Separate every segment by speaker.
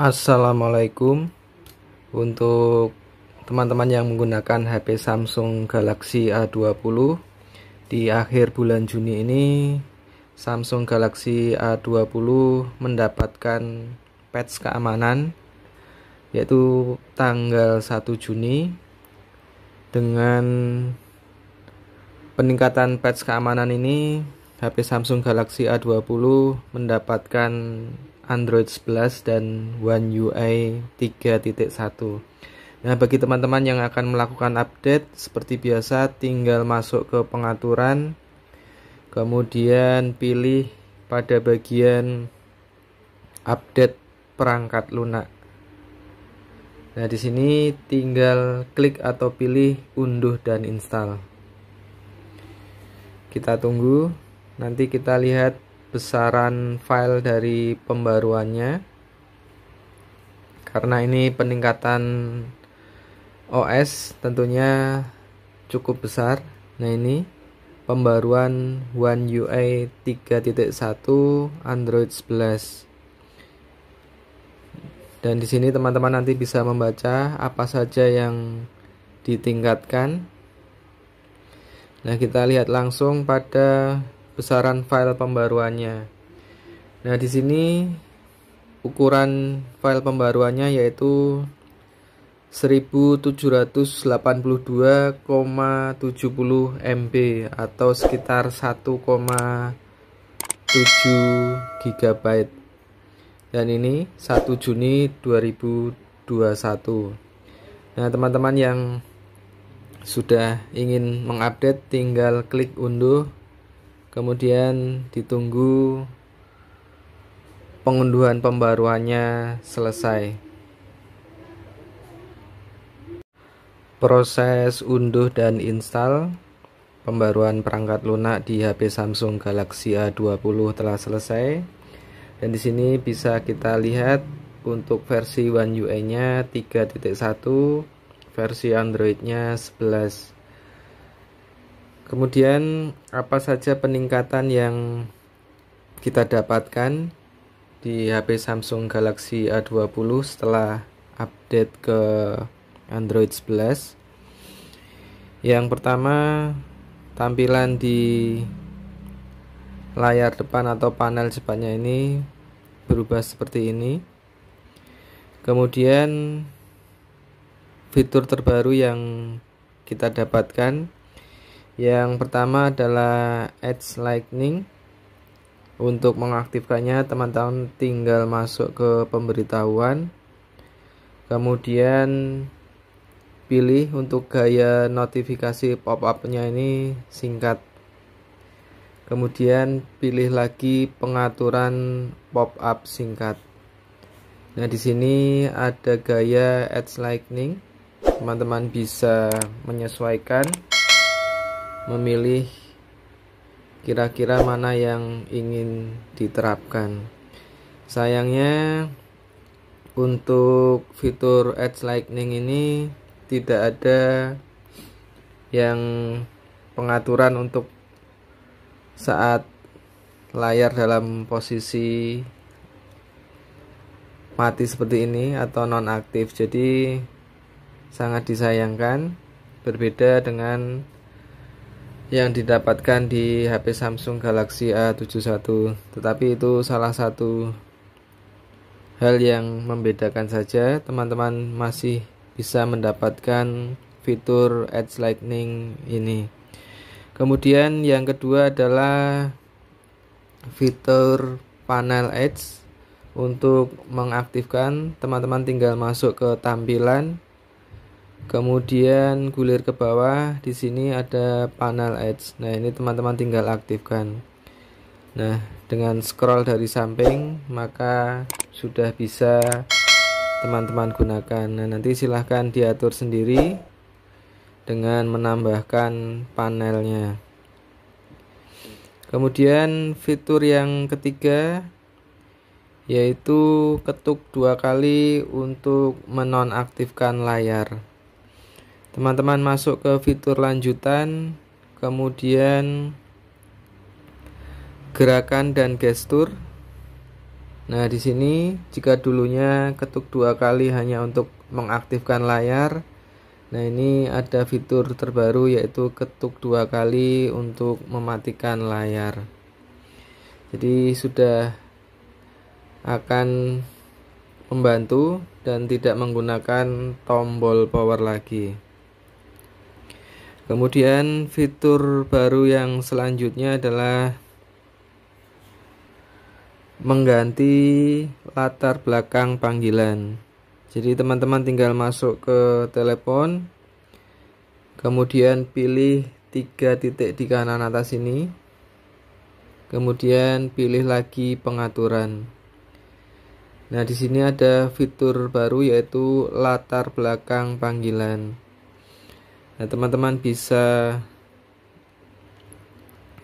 Speaker 1: Assalamualaikum untuk teman-teman yang menggunakan HP Samsung Galaxy A20 di akhir bulan Juni ini Samsung Galaxy A20 mendapatkan patch keamanan yaitu tanggal 1 Juni dengan peningkatan patch keamanan ini HP Samsung Galaxy A20 mendapatkan Android 11 dan One UI 3.1. Nah, bagi teman-teman yang akan melakukan update seperti biasa tinggal masuk ke pengaturan kemudian pilih pada bagian update perangkat lunak. Nah, di sini tinggal klik atau pilih unduh dan install. Kita tunggu, nanti kita lihat besaran file dari pembaruannya karena ini peningkatan OS tentunya cukup besar nah ini pembaruan One UI 3.1 Android 11 dan di sini teman-teman nanti bisa membaca apa saja yang ditingkatkan. Nah, kita lihat langsung pada besaran file pembaruannya. Nah, di sini ukuran file pembaruannya yaitu 1782,70 MB atau sekitar 1,7 GB. Dan ini 1 Juni 2021. Nah, teman-teman yang sudah ingin mengupdate tinggal klik unduh kemudian ditunggu pengunduhan pembaruannya selesai. Proses unduh dan install pembaruan perangkat lunak di HP Samsung Galaxy A20 telah selesai. Dan di sini bisa kita lihat untuk versi One UI-nya 3.1, versi Android-nya 11. Kemudian apa saja peningkatan yang kita dapatkan di HP Samsung Galaxy A20 setelah update ke Android 11? Yang pertama, tampilan di layar depan atau panel depannya ini berubah seperti ini. Kemudian fitur terbaru yang kita dapatkan yang pertama adalah Edge Lightning. Untuk mengaktifkannya, teman-teman tinggal masuk ke pemberitahuan. Kemudian pilih untuk gaya notifikasi pop-up-nya ini singkat. Kemudian pilih lagi pengaturan pop-up singkat. Nah, di sini ada gaya Edge Lightning. Teman-teman bisa menyesuaikan memilih kira-kira mana yang ingin diterapkan. Sayangnya untuk fitur Edge Lightning ini tidak ada yang pengaturan untuk saat layar dalam posisi mati seperti ini atau non aktif. Jadi sangat disayangkan berbeda dengan yang didapatkan di HP Samsung Galaxy A71 tetapi itu salah satu hal yang membedakan saja teman-teman masih bisa mendapatkan fitur Edge Lightning ini kemudian yang kedua adalah fitur panel Edge untuk mengaktifkan teman-teman tinggal masuk ke tampilan kemudian gulir ke bawah di sini ada panel edge nah ini teman-teman tinggal aktifkan nah dengan scroll dari samping maka sudah bisa teman-teman gunakan nah nanti silahkan diatur sendiri dengan menambahkan panelnya kemudian fitur yang ketiga yaitu ketuk dua kali untuk menonaktifkan layar teman-teman masuk ke fitur lanjutan kemudian gerakan dan gestur nah di sini jika dulunya ketuk dua kali hanya untuk mengaktifkan layar nah ini ada fitur terbaru yaitu ketuk dua kali untuk mematikan layar jadi sudah akan membantu dan tidak menggunakan tombol power lagi kemudian fitur baru yang selanjutnya adalah mengganti latar belakang panggilan. Jadi teman-teman tinggal masuk ke telepon, kemudian pilih tiga titik di kanan atas ini, kemudian pilih lagi pengaturan. Nah di sini ada fitur baru yaitu latar belakang panggilan. Nah, teman-teman bisa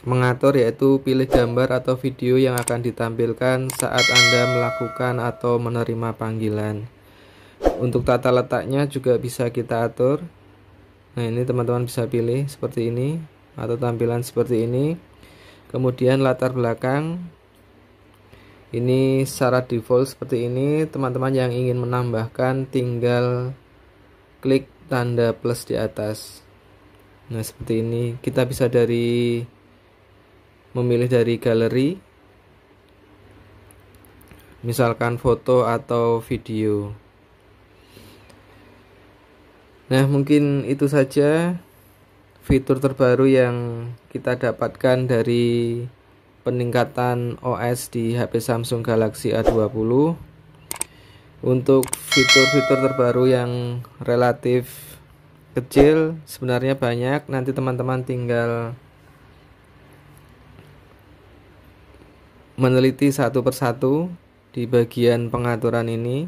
Speaker 1: mengatur yaitu pilih gambar atau video yang akan ditampilkan saat Anda melakukan atau menerima panggilan. Untuk tata letaknya juga bisa kita atur. Nah, ini teman-teman bisa pilih seperti ini atau tampilan seperti ini. Kemudian latar belakang ini secara default seperti ini. Teman-teman yang ingin menambahkan tinggal klik tanda plus di atas nah seperti ini kita bisa dari memilih dari galeri misalkan foto atau video nah mungkin itu saja fitur terbaru yang kita dapatkan dari peningkatan OS di HP Samsung Galaxy A20 untuk fitur-fitur terbaru yang relatif kecil sebenarnya banyak nanti teman-teman tinggal meneliti satu persatu di bagian pengaturan ini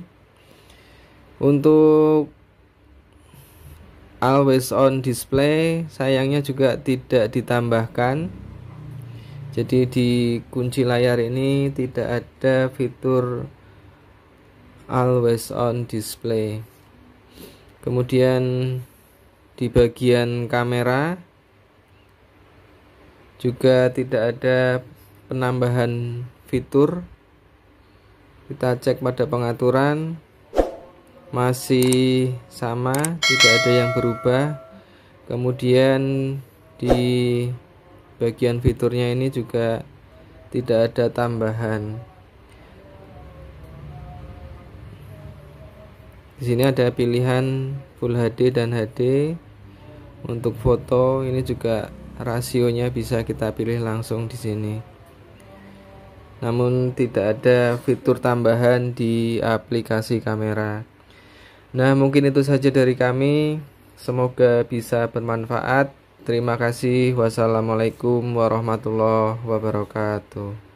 Speaker 1: untuk always on display sayangnya juga tidak ditambahkan jadi di kunci layar ini tidak ada fitur always on display kemudian di bagian kamera juga tidak ada penambahan fitur kita cek pada pengaturan masih sama tidak ada yang berubah kemudian di bagian fiturnya ini juga tidak ada tambahan di sini ada pilihan Full HD dan HD untuk foto ini juga rasionya bisa kita pilih langsung di sini namun tidak ada fitur tambahan di aplikasi kamera nah mungkin itu saja dari kami semoga bisa bermanfaat terima kasih wassalamualaikum warahmatullahi wabarakatuh